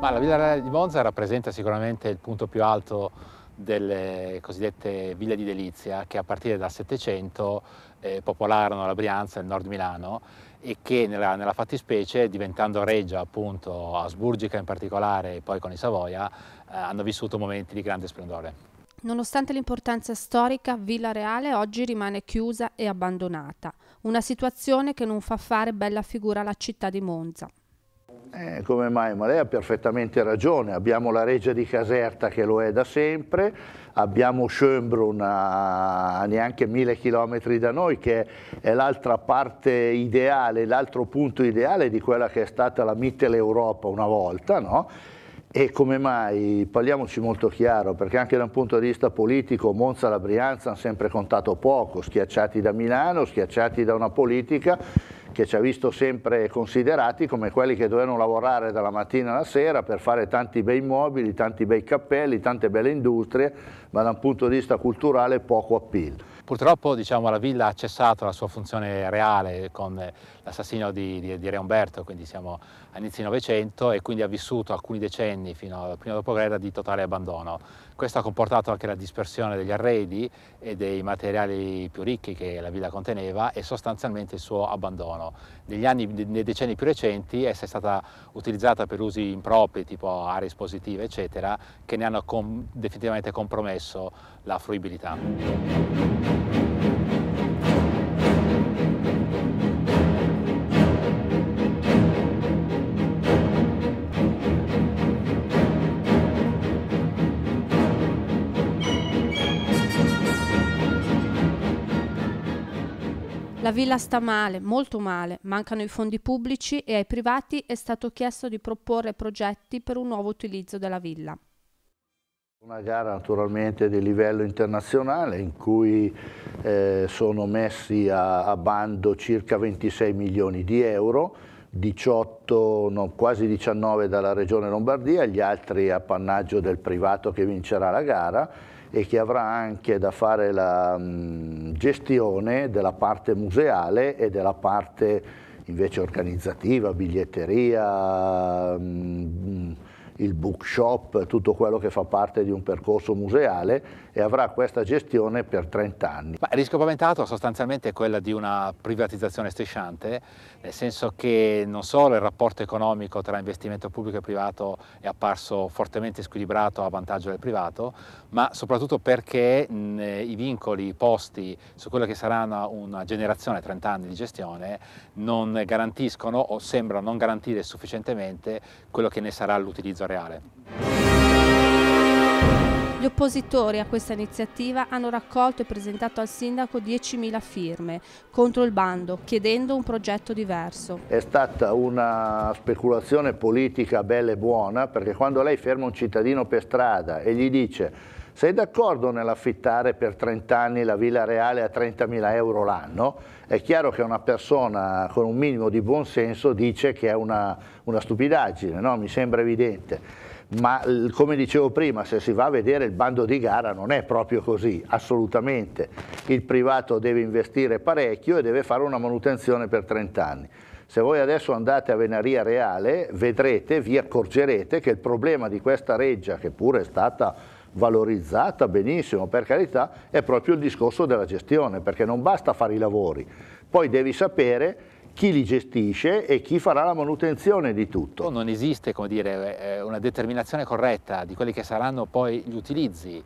Ma la Villa Reale di Monza rappresenta sicuramente il punto più alto delle cosiddette ville di delizia che a partire dal Settecento eh, popolarono la Brianza e il nord Milano e che nella, nella, fattispecie diventando regia appunto asburgica in particolare e poi con i Savoia eh, hanno vissuto momenti di grande splendore. Nonostante l'importanza storica, Villa Reale oggi rimane chiusa e abbandonata, una situazione che non fa fare bella figura alla città di Monza. Eh, come mai? Ma lei ha perfettamente ragione, abbiamo la Regia di Caserta che lo è da sempre, abbiamo Schönbrunn a neanche mille chilometri da noi che è l'altra parte ideale, l'altro punto ideale di quella che è stata la Mitteleuropa una volta, no? E come mai? Parliamoci molto chiaro, perché anche da un punto di vista politico Monza e la Brianza hanno sempre contato poco, schiacciati da Milano, schiacciati da una politica che ci ha visto sempre considerati come quelli che dovevano lavorare dalla mattina alla sera per fare tanti bei mobili, tanti bei cappelli, tante belle industrie, ma da un punto di vista culturale poco appeal. Purtroppo diciamo, la villa ha cessato la sua funzione reale con l'assassinio di, di, di, Re Umberto, quindi siamo a inizio Novecento e quindi ha vissuto alcuni decenni fino al primo dopoguerra di totale abbandono. Questo ha comportato anche la dispersione degli arredi e dei materiali più ricchi che la villa conteneva e sostanzialmente il suo abbandono. Negli anni, nei decenni più recenti essa è stata utilizzata per usi impropri tipo aree espositive eccetera che ne hanno com definitivamente compromesso la fruibilità. La villa sta male, molto male, mancano i fondi pubblici e ai privati è stato chiesto di proporre progetti per un nuovo utilizzo della villa. Una gara naturalmente di livello internazionale in cui eh, sono messi a, a, bando circa 26 milioni di euro, 18, no, quasi 19 dalla regione Lombardia, gli altri appannaggio del privato che vincerà la gara e che avrà anche da fare la mh, mm, gestione della parte museale e della parte invece organizzativa, biglietteria, mh, mm, il bookshop, tutto quello che fa parte di un percorso museale e avrà questa gestione per 30 anni. Ma il rischio paventato sostanzialmente è quello di una privatizzazione strisciante, nel senso che non solo il rapporto economico tra investimento pubblico e privato è apparso fortemente squilibrato a vantaggio del privato, ma soprattutto perché mh, i vincoli posti su quello che sarà una, generazione, 30 anni di gestione, non garantiscono o sembrano non garantire sufficientemente quello che ne sarà l'utilizzo reale. Gli oppositori a questa iniziativa hanno raccolto e presentato al sindaco 10.000 firme contro il bando, chiedendo un progetto diverso. È stata una speculazione politica bella e buona, perché quando lei ferma un cittadino per strada e gli dice sei d'accordo nell'affittare per 30 anni la Villa Reale a 30.000 euro l'anno? È chiaro che una persona con un minimo di buonsenso dice che è una, una stupidaggine, no? mi sembra evidente. Ma come dicevo prima, se si va a vedere il bando di gara non è proprio così, assolutamente. Il privato deve investire parecchio e deve fare una manutenzione per 30 anni. Se voi adesso andate a Venaria Reale, vedrete, vi accorgerete che il problema di questa reggia, che pure è stata valorizzata benissimo, per carità, è proprio il discorso della gestione, perché non basta fare i lavori, poi devi sapere chi li gestisce e chi farà la manutenzione di tutto. Non esiste dire, eh, una determinazione corretta di quelli che saranno poi gli utilizzi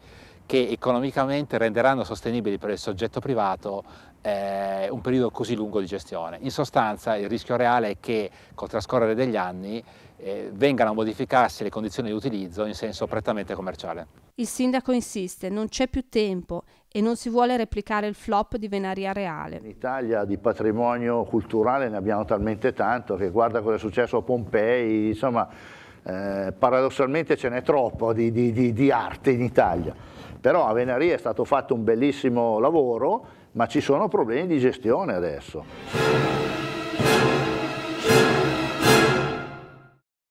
che economicamente renderanno sostenibili per il soggetto privato eh, un periodo così lungo di gestione. In sostanza il rischio reale è che col trascorrere degli anni eh, vengano a modificarsi le condizioni di utilizzo in senso prettamente commerciale. Il sindaco insiste, non c'è più tempo e non si vuole replicare il flop di Venaria Reale. In Italia di patrimonio culturale ne abbiamo talmente tanto che guarda cosa è successo a Pompei, insomma eh, paradossalmente ce n'è troppo di, di, di, di, arte in Italia, però a Venari è stato fatto un bellissimo lavoro, ma ci sono problemi di gestione adesso.